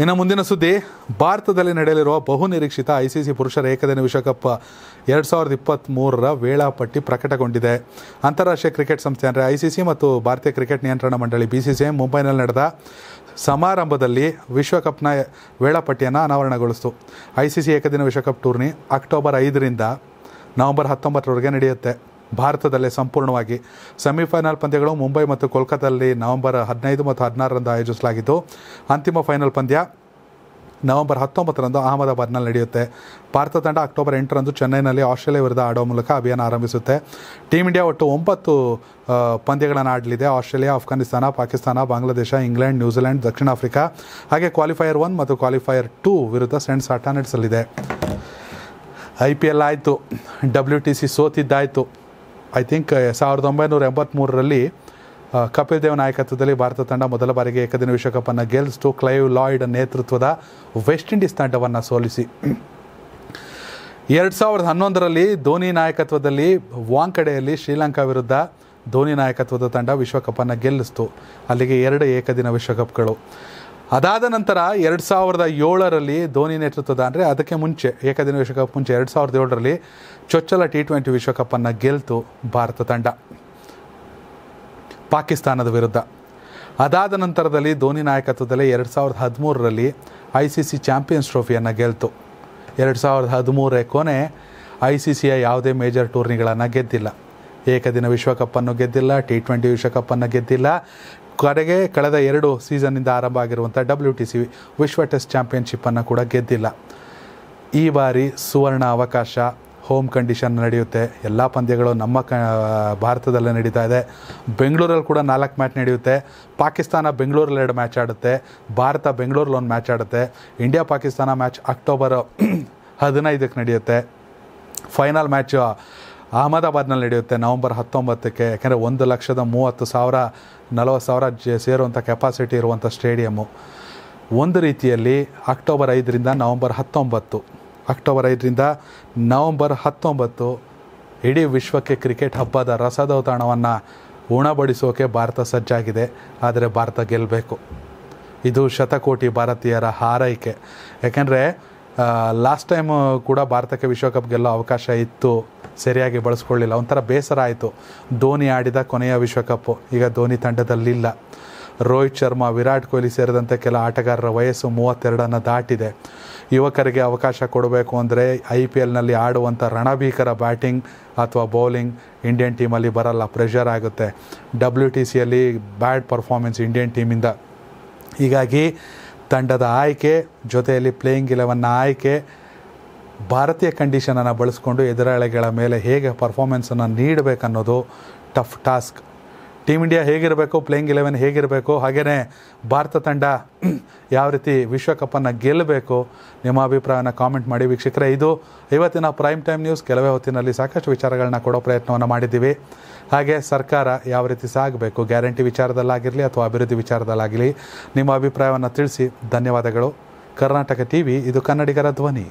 ಇನ್ನು ಮುಂದಿನ ಸುದ್ದಿ ಭಾರತದಲ್ಲಿ ನಡೆಯಲಿರುವ ಬಹುನಿರೀಕ್ಷಿತ ಸಿ ಪುರುಷರ ಏಕದಿನ ವಿಶ್ವಕಪ್ ಎರಡು ಸಾವಿರದ ಇಪ್ಪತ್ತ್ಮೂರರ ವೇಳಾಪಟ್ಟಿ ಪ್ರಕಟಗೊಂಡಿದೆ ಅಂತಾರಾಷ್ಟ್ರೀಯ ಕ್ರಿಕೆಟ್ ಸಂಸ್ಥೆ ಅಂದರೆ ಐ ಸಿ ಸಿ ಮತ್ತು ಭಾರತೀಯ ಕ್ರಿಕೆಟ್ ನಿಯಂತ್ರಣ ಮಂಡಳಿ ಬಿ ಸಿ ಸಿ ಐ ಮುಂಬೈನಲ್ಲಿ ನಡೆದ ಸಮಾರಂಭದಲ್ಲಿ ವಿಶ್ವಕಪ್ನ ವೇಳಾಪಟ್ಟಿಯನ್ನು ಅನಾವರಣಗೊಳಿಸಿತು ಸಿ ಏಕದಿನ ವಿಶ್ವಕಪ್ ಟೂರ್ನಿ ಅಕ್ಟೋಬರ್ ಐದರಿಂದ ನವಂಬರ್ ಹತ್ತೊಂಬತ್ತರವರೆಗೆ ನಡೆಯುತ್ತೆ ಭಾರತದಲ್ಲೇ ಸಂಪೂರ್ಣವಾಗಿ ಸೆಮಿಫೈನಲ್ ಪಂದ್ಯಗಳು ಮುಂಬೈ ಮತ್ತು ಕೋಲ್ಕತ್ತಾದಲ್ಲಿ ನವೆಂಬರ್ ಹದಿನೈದು ಮತ್ತು ಹದಿನಾರರಂದು ಆಯೋಜಿಸಲಾಗಿದ್ದು ಅಂತಿಮ ಫೈನಲ್ ಪಂದ್ಯ ನವೆಂಬರ್ ಹತ್ತೊಂಬತ್ತರಂದು ಅಹಮದಾಬಾದ್ನಲ್ಲಿ ನಡೆಯುತ್ತೆ ಭಾರತ ತಂಡ ಅಕ್ಟೋಬರ್ ಎಂಟರಂದು ಚೆನ್ನೈನಲ್ಲಿ ಆಸ್ಟ್ರೇಲಿಯಾ ವಿರುದ್ಧ ಆಡೋ ಮೂಲಕ ಅಭಿಯಾನ ಆರಂಭಿಸುತ್ತೆ ಟೀಮ್ ಇಂಡಿಯಾ ಒಟ್ಟು ಒಂಬತ್ತು ಪಂದ್ಯಗಳನ್ನು ಆಡಲಿದೆ Australia Afghanistan Pakistan Bangladesh England New Zealand ದಕ್ಷಿಣ ಆಫ್ರಿಕಾ ಹಾಗೆ ಕ್ವಾಲಿಫೈಯರ್ ಒನ್ ಮತ್ತು ಕ್ವಾಲಿಫೈಯರ್ ಟೂ ವಿರುದ್ಧ ಸೆಣ್ ಆಟ ನಡೆಸಲಿದೆ ಐ ಪಿ ಎಲ್ ಆಯಿತು ಡಬ್ಲ್ಯೂ ಟಿ ಸಿ ಸೋತಿದ್ದಾಯಿತು ಐ ಥಿಂಕ್ uh, ಸಾವಿರದ ಒಂಬೈನೂರ ಎಂಬತ್ತ್ಮೂರರಲ್ಲಿ uh, ಕಪಿಲ್ ದೇವ್ ನಾಯಕತ್ವದಲ್ಲಿ ಭಾರತ ತಂಡ ಮೊದಲ ಬಾರಿಗೆ ಏಕದಿನ ವಿಶ್ವಕಪ್ಪನ್ನು ಗೆಲ್ಲಿಸ್ತು ಕ್ಲೈವ್ ಲಾಯ್ಡ್ ನೇತೃತ್ವದ ವೆಸ್ಟ್ ಇಂಡೀಸ್ ತಂಡವನ್ನು ಸೋಲಿಸಿ ಎರಡು ಸಾವಿರದ ಹನ್ನೊಂದರಲ್ಲಿ ಧೋನಿ ನಾಯಕತ್ವದಲ್ಲಿ ವಾಂಕಡೆಯಲ್ಲಿ ಶ್ರೀಲಂಕಾ ವಿರುದ್ಧ ಧೋನಿ ನಾಯಕತ್ವದ ತಂಡ ವಿಶ್ವಕಪ್ಪನ್ನು ಗೆಲ್ಲಿಸ್ತು ಅಲ್ಲಿಗೆ ಎರಡು ಏಕದಿನ ವಿಶ್ವಕಪ್ಗಳು ಅದಾದ ನಂತರ ಎರಡು ಸಾವಿರದ ಏಳರಲ್ಲಿ ಧೋನಿ ನೇತೃತ್ವದ ಅಂದರೆ ಅದಕ್ಕೆ ಮುಂಚೆ ಏಕದಿನ ವಿಶ್ವಕಪ್ ಮುಂಚೆ ಎರಡು ಸಾವಿರದ ಏಳರಲ್ಲಿ ಚೊಚ್ಚಲ ಟಿ ಟ್ವೆಂಟಿ ವಿಶ್ವಕಪ್ಪನ್ನು ಗೆಲ್ತು ಭಾರತ ತಂಡ ಪಾಕಿಸ್ತಾನದ ವಿರುದ್ಧ ಅದಾದ ನಂತರದಲ್ಲಿ ಧೋನಿ ನಾಯಕತ್ವದಲ್ಲಿ ಎರಡು ಸಾವಿರದ ಹದಿಮೂರರಲ್ಲಿ ಐ ಸಿ ಸಿ ಚಾಂಪಿಯನ್ಸ್ ಟ್ರೋಫಿಯನ್ನು ಗೆಲ್ತು ಎರಡು ಸಾವಿರದ ಹದಿಮೂರೇ ಕೊನೆ ಐ ಸಿ ಸಿಯ ಯಾವುದೇ ಮೇಜರ್ ಟೂರ್ನಿಗಳನ್ನು ಗೆದ್ದಿಲ್ಲ ಏಕದಿನ ವಿಶ್ವಕಪ್ಪನ್ನು ಗೆದ್ದಿಲ್ಲ ಟಿ ಟ್ವೆಂಟಿ ವಿಶ್ವಕಪ್ಪನ್ನು ಗೆದ್ದಿಲ್ಲ ಕಡೆಗೆ ಕಳೆದ ಎರಡು ಸೀಸನ್ನಿಂದ ಆರಂಭ ಆಗಿರುವಂಥ ಡಬ್ಲ್ಯೂ ಟಿ ಸಿ ವಿಶ್ವ ಟೆಸ್ಟ್ ಚಾಂಪಿಯನ್ಶಿಪ್ಪನ್ನು ಕೂಡ ಗೆದ್ದಿಲ್ಲ ಈ ಬಾರಿ ಸುವರ್ಣ ಅವಕಾಶ ಹೋಮ್ ಕಂಡೀಷನ್ ನಡೆಯುತ್ತೆ ಎಲ್ಲ ಪಂದ್ಯಗಳು ನಮ್ಮ ಕ ಭಾರತದಲ್ಲೇ ನಡೀತಾ ಇದೆ ಬೆಂಗಳೂರಲ್ಲಿ ಕೂಡ ನಾಲ್ಕು ಮ್ಯಾಚ್ ನಡೆಯುತ್ತೆ ಪಾಕಿಸ್ತಾನ ಬೆಂಗಳೂರಲ್ಲಿ ಎರಡು ಮ್ಯಾಚ್ ಆಡುತ್ತೆ ಭಾರತ ಬೆಂಗಳೂರಲ್ಲಿ ಒಂದು ಮ್ಯಾಚ್ ಆಡುತ್ತೆ ಇಂಡಿಯಾ ಪಾಕಿಸ್ತಾನ ಮ್ಯಾಚ್ ಅಕ್ಟೋಬರ್ ಹದಿನೈದಕ್ಕೆ ನಡೆಯುತ್ತೆ ಫೈನಲ್ ಮ್ಯಾಚ್ ಅಹಮದಾಬಾದ್ನಲ್ಲಿ ನಡೆಯುತ್ತೆ ನವಂಬರ್ ಹತ್ತೊಂಬತ್ತಕ್ಕೆ ಯಾಕೆಂದರೆ ಒಂದು ಲಕ್ಷದ ಮೂವತ್ತು ಸಾವಿರ ನಲವತ್ತು ಸಾವಿರ ಜ ಸೇರುವಂಥ ಕೆಪಾಸಿಟಿ ಇರುವಂಥ ಸ್ಟೇಡಿಯಮ್ಮು ಒಂದು ರೀತಿಯಲ್ಲಿ ಅಕ್ಟೋಬರ್ ಐದರಿಂದ ನವಂಬರ್ ಹತ್ತೊಂಬತ್ತು ಅಕ್ಟೋಬರ್ ಐದರಿಂದ ನವಂಬರ್ ಹತ್ತೊಂಬತ್ತು ಇಡೀ ವಿಶ್ವಕ್ಕೆ ಕ್ರಿಕೆಟ್ ಹಬ್ಬದ ರಸದೌತಾಣವನ್ನು ಉಣಬಡಿಸೋಕೆ ಭಾರತ ಸಜ್ಜಾಗಿದೆ ಆದರೆ ಭಾರತ ಗೆಲ್ಲಬೇಕು ಇದು ಶತಕೋಟಿ ಭಾರತೀಯರ ಹಾರೈಕೆ ಯಾಕೆಂದರೆ ಲಾಸ್ಟ್ ಟೈಮು ಕೂಡ ಭಾರತಕ್ಕೆ ವಿಶ್ವಕಪ್ ಗೆಲ್ಲೋ ಅವಕಾಶ ಇತ್ತು ಸರಿಯಾಗಿ ಬಳಸ್ಕೊಳ್ಳಿಲ್ಲ ಒಂಥರ ಬೇಸರ ಆಯಿತು ಧೋನಿ ಆಡಿದ ಕೊನೆಯ ವಿಶ್ವಕಪ್ಪು ಈಗ ಧೋನಿ ತಂಡದಲ್ಲಿಲ್ಲ ರೋಹಿತ್ ಶರ್ಮಾ ವಿರಾಟ್ ಕೊಹ್ಲಿ ಸೇರಿದಂತೆ ಕೆಲ ಆಟಗಾರರ ವಯಸ್ಸು ಮೂವತ್ತೆರಡನ್ನು ದಾಟಿದೆ ಯುವಕರಿಗೆ ಅವಕಾಶ ಕೊಡಬೇಕು ಅಂದರೆ ಐ ಪಿ ಎಲ್ನಲ್ಲಿ ಆಡುವಂಥ ರಣಭೀಕರ ಬ್ಯಾಟಿಂಗ್ ಅಥವಾ ಬೌಲಿಂಗ್ ಇಂಡಿಯನ್ ಟೀಮಲ್ಲಿ ಬರಲ್ಲ ಪ್ರೆಷರ್ ಆಗುತ್ತೆ ಡಬ್ಲ್ಯೂ ಟಿ ಸಿಯಲ್ಲಿ ಬ್ಯಾಡ್ ಪರ್ಫಾರ್ಮೆನ್ಸ್ ಇಂಡಿಯನ್ ಟೀಮಿಂದ ಹೀಗಾಗಿ ತಂಡದ ಆಯ್ಕೆ ಜೊತೆಯಲ್ಲಿ ಪ್ಲೇಯಿಂಗ್ ಇಲೆವನ್ನ ಆಯ್ಕೆ ಭಾರತೀಯ ಕಂಡೀಷನನ್ನು ಬಳಸ್ಕೊಂಡು ಎದುರಾಳಿಗಳ ಮೇಲೆ ಹೇಗೆ ಪರ್ಫಾರ್ಮೆನ್ಸನ್ನು ನೀಡಬೇಕನ್ನೋದು ಟಫ್ ಟಾಸ್ಕ್ ಟೀಮ್ ಇಂಡಿಯಾ ಹೇಗಿರಬೇಕು ಪ್ಲೇಯಿಂಗ್ ಇಲೆವೆನ್ ಹೇಗಿರಬೇಕು ಹಾಗೆಯೇ ಭಾರತ ತಂಡ ಯಾವ ರೀತಿ ವಿಶ್ವಕಪ್ಪನ್ನು ಗೆಲ್ಲಬೇಕು ನಿಮ್ಮ ಅಭಿಪ್ರಾಯನ ಕಾಮೆಂಟ್ ಮಾಡಿ ವೀಕ್ಷಕರೇ ಇದು ಇವತ್ತಿನ ಪ್ರೈಮ್ ಟೈಮ್ ನ್ಯೂಸ್ ಕೆಲವೇ ಹೊತ್ತಿನಲ್ಲಿ ಸಾಕಷ್ಟು ವಿಚಾರಗಳನ್ನ ಕೊಡೋ ಪ್ರಯತ್ನವನ್ನು ಮಾಡಿದ್ದೀವಿ ಹಾಗೆ ಸರ್ಕಾರ ಯಾವ ರೀತಿ ಸಾಗಬೇಕು ಗ್ಯಾರಂಟಿ ವಿಚಾರದಲ್ಲಾಗಿರಲಿ ಅಥವಾ ಅಭಿವೃದ್ಧಿ ವಿಚಾರದಲ್ಲಾಗಲಿ ನಿಮ್ಮ ಅಭಿಪ್ರಾಯವನ್ನು ತಿಳಿಸಿ ಧನ್ಯವಾದಗಳು ಕರ್ನಾಟಕ ಟಿ ವಿ ಇದು ಕನ್ನಡಿಗರ ಧ್ವನಿ